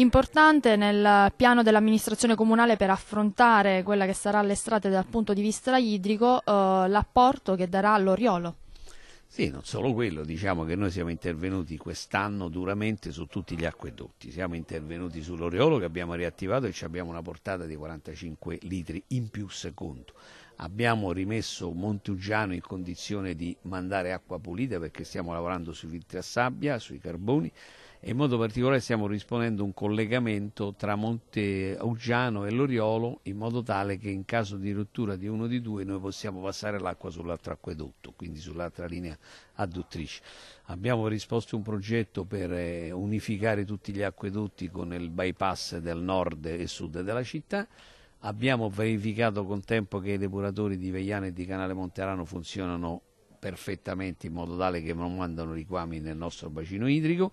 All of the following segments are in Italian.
importante nel piano dell'amministrazione comunale per affrontare quella che sarà l'estate dal punto di vista idrico, eh, l'apporto che darà l'Oriolo. Sì, non solo quello, diciamo che noi siamo intervenuti quest'anno duramente su tutti gli acquedotti, siamo intervenuti sull'Oriolo che abbiamo riattivato e ci abbiamo una portata di 45 litri in più secondo abbiamo rimesso Montiugiano in condizione di mandare acqua pulita perché stiamo lavorando sui filtri a sabbia, sui carboni e in modo particolare stiamo disponendo un collegamento tra Monte Uggiano e l'Oriolo in modo tale che in caso di rottura di uno di due noi possiamo passare l'acqua sull'altro acquedotto, quindi sull'altra linea adduttrice. Abbiamo risposto a un progetto per eh, unificare tutti gli acquedotti con il bypass del nord e sud della città. Abbiamo verificato con tempo che i depuratori di Veiano e di Canale Monterano funzionano perfettamente in modo tale che non mandano riquami nel nostro bacino idrico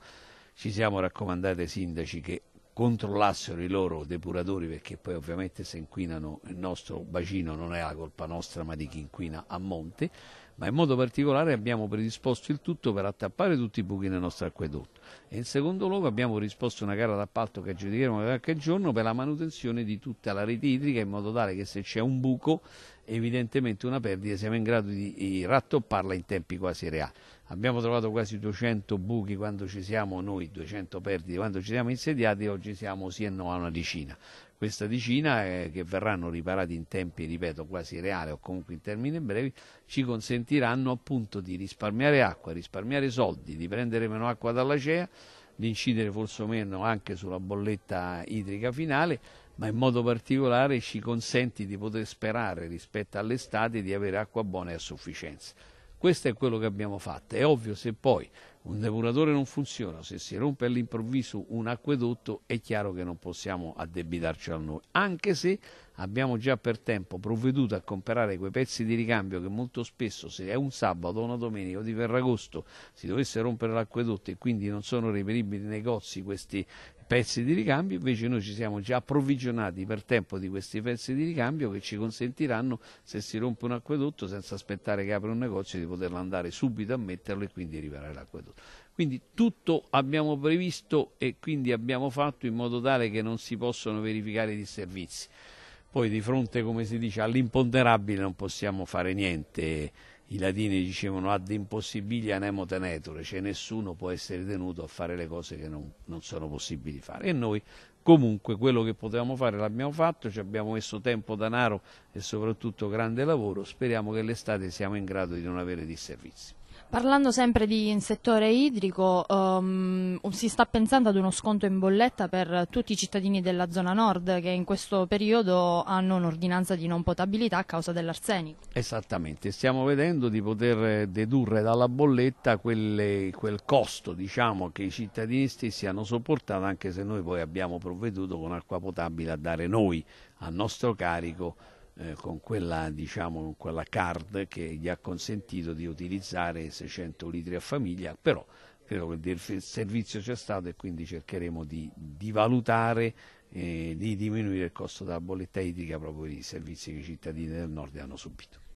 ci siamo raccomandati ai sindaci che controllassero i loro depuratori perché poi ovviamente se inquinano il nostro bacino non è la colpa nostra ma di chi inquina a monte ma in modo particolare abbiamo predisposto il tutto per attappare tutti i buchi nel nostro acquedotto e in secondo luogo abbiamo risposto una gara d'appalto che aggiudicheremo qualche giorno per la manutenzione di tutta la rete idrica in modo tale che se c'è un buco evidentemente una perdita, siamo in grado di rattopparla in tempi quasi reali. Abbiamo trovato quasi 200 buchi quando ci siamo noi, 200 perdite quando ci siamo insediati, oggi siamo sì e no a una decina. Questa decina, eh, che verranno riparati in tempi, ripeto, quasi reali o comunque in termini brevi, ci consentiranno appunto di risparmiare acqua, risparmiare soldi, di prendere meno acqua dalla CEA, di incidere forse meno anche sulla bolletta idrica finale ma in modo particolare ci consente di poter sperare rispetto all'estate di avere acqua buona e a sufficienza. Questo è quello che abbiamo fatto. È ovvio se poi un depuratore non funziona, se si rompe all'improvviso un acquedotto è chiaro che non possiamo addebitarci a noi, anche se abbiamo già per tempo provveduto a comprare quei pezzi di ricambio che molto spesso se è un sabato, una domenica o di Ferragosto si dovesse rompere l'acquedotto e quindi non sono reperibili nei negozi questi pezzi di ricambio, invece noi ci siamo già approvvigionati per tempo di questi pezzi di ricambio che ci consentiranno, se si rompe un acquedotto, senza aspettare che apra un negozio, di poterlo andare subito a metterlo e quindi riparare l'acquedotto. Quindi tutto abbiamo previsto e quindi abbiamo fatto in modo tale che non si possano verificare i disservizi. Poi di fronte, come si dice, all'imponderabile non possiamo fare niente. I latini dicevano ad impossibilia nemo teneture, cioè nessuno può essere tenuto a fare le cose che non, non sono possibili fare. E noi comunque quello che potevamo fare l'abbiamo fatto, ci abbiamo messo tempo, denaro e soprattutto grande lavoro. Speriamo che l'estate siamo in grado di non avere disservizi. Parlando sempre di settore idrico, um, si sta pensando ad uno sconto in bolletta per tutti i cittadini della zona nord che in questo periodo hanno un'ordinanza di non potabilità a causa dell'arsenico. Esattamente, stiamo vedendo di poter dedurre dalla bolletta quelle, quel costo diciamo, che i cittadini stessi hanno sopportato anche se noi poi abbiamo provveduto con acqua potabile a dare noi a nostro carico eh, con, quella, diciamo, quella card che gli ha consentito di utilizzare 600 litri a famiglia, però credo che il servizio c'è stato e quindi cercheremo di, di valutare e di diminuire il costo della bolletta idrica proprio per i servizi che i cittadini del nord hanno subito.